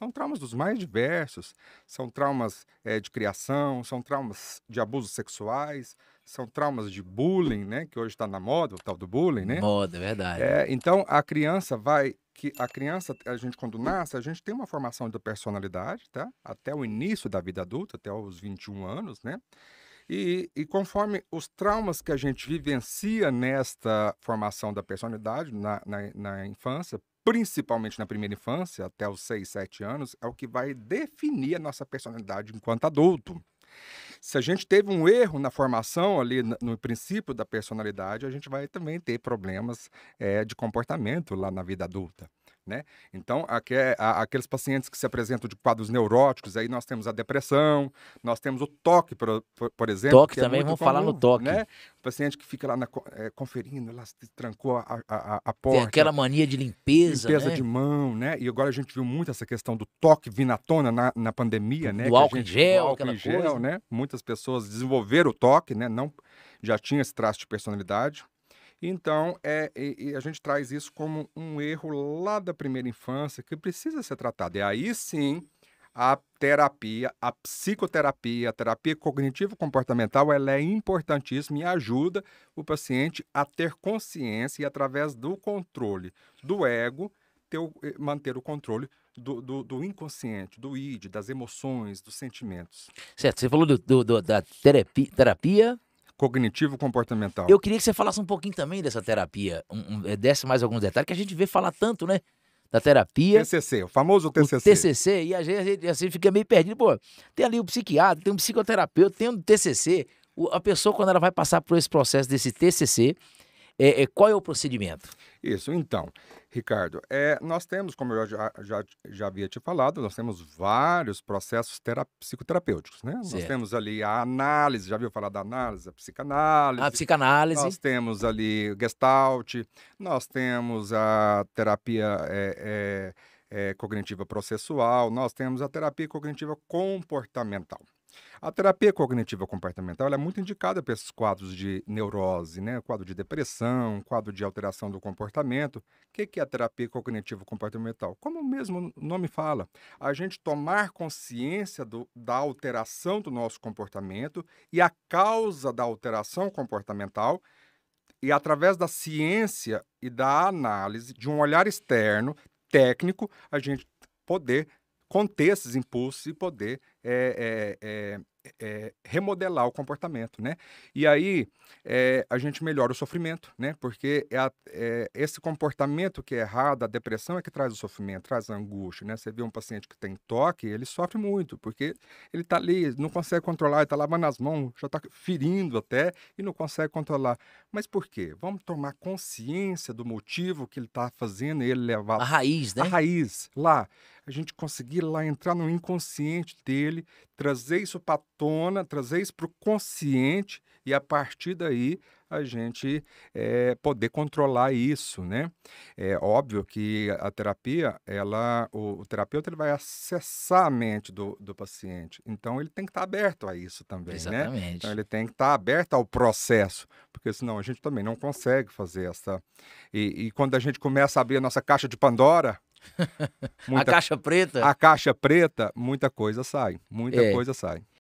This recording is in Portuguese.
São traumas dos mais diversos, são traumas é, de criação, são traumas de abusos sexuais, são traumas de bullying, né? Que hoje está na moda, o tal do bullying, né? Moda, é verdade. é então a criança vai que a criança, a gente quando nasce, a gente tem uma formação da personalidade, tá? Até o início da vida adulta, até os 21 anos, né? E, e, conforme os traumas que a gente vivencia nesta formação da personalidade na, na, na infância, principalmente na primeira infância, até os 6, 7 anos, é o que vai definir a nossa personalidade enquanto adulto. Se a gente teve um erro na formação ali no princípio da personalidade, a gente vai também ter problemas é, de comportamento lá na vida adulta. Né? Então, é a, aqueles pacientes que se apresentam de quadros neuróticos, aí nós temos a depressão, nós temos o toque, por, por exemplo. Toque é também, é vamos comum, falar no toque. Né? O paciente que fica lá na, é, conferindo, lá trancou a, a, a, porta. Tem aquela mania de limpeza. Limpeza né? de mão, né? E agora a gente viu muito essa questão do toque vir na tona na, pandemia, do, né? Do álcool gente, em gel, álcool aquela em gel, coisa. né? Muitas pessoas desenvolveram o toque, né? Não, já tinha esse traço de personalidade. Então, é, e, e a gente traz isso como um erro lá da primeira infância que precisa ser tratado. E aí sim, a terapia, a psicoterapia, a terapia cognitivo-comportamental, ela é importantíssima e ajuda o paciente a ter consciência e, através do controle do ego, ter, eh, manter o controle do, do, do, inconsciente, do id, das emoções, dos sentimentos. Certo, você falou do, do da terapia, terapia cognitivo-comportamental. Eu queria que você falasse um pouquinho também dessa terapia, um, um, é, desse mais alguns detalhes que a gente vê falar tanto, né? Da terapia. TCC, o famoso TCC. O TCC, e a gente, a assim, gente fica meio perdido. Pô, tem ali o um psiquiatra, tem um psicoterapeuta, tem um TCC. O, a pessoa, quando ela vai passar por esse processo desse TCC, é, é, qual é o procedimento? Isso, então, Ricardo, é, nós temos, como eu já, já, já havia te falado, nós temos vários processos psicoterapêuticos, né? Certo. Nós temos ali a análise, já viu falar da análise, a psicanálise. A psicanálise. Nós temos ali gestalt, nós temos a terapia é, é, é cognitiva processual, nós temos a terapia cognitiva comportamental. A terapia cognitiva comportamental é muito indicada para esses quadros de neurose, né? quadro de depressão, quadro de alteração do comportamento. O que, é a terapia cognitiva comportamental? Como o mesmo nome fala, a gente tomar consciência do, da alteração do nosso comportamento e a causa da alteração comportamental e através da ciência e da análise de um olhar externo técnico a gente poder conter esses impulsos e poder é, é, é, remodelar o comportamento, né? E aí eh, a gente melhora o sofrimento, né? Porque é a, eh, esse comportamento que é errado, a depressão é que traz o sofrimento, traz a angústia, né? Você vê um paciente que tem toque, ele sofre muito, porque ele tá ali, não consegue controlar, está lavando as mãos, já está ferindo até e não consegue controlar. Mas por quê? Vamos tomar consciência do motivo que ele está fazendo ele levar... A raiz, né? A raiz, lá a gente conseguir lá entrar no inconsciente dele, trazer isso para a tona, trazer isso para o consciente e a partir daí a gente é, poder controlar isso, né? É óbvio que a terapia, ela, o, o terapeuta ele vai acessar a mente do, do paciente, então ele tem que estar tá aberto a isso também, né? Exatamente. né? Então ele tem que estar tá aberto ao processo, porque senão a gente também não consegue fazer essa... E, e quando a gente começa a abrir a nossa caixa de Pandora, Muita, a caixa preta? A caixa preta, muita coisa sai. Muita é. coisa sai.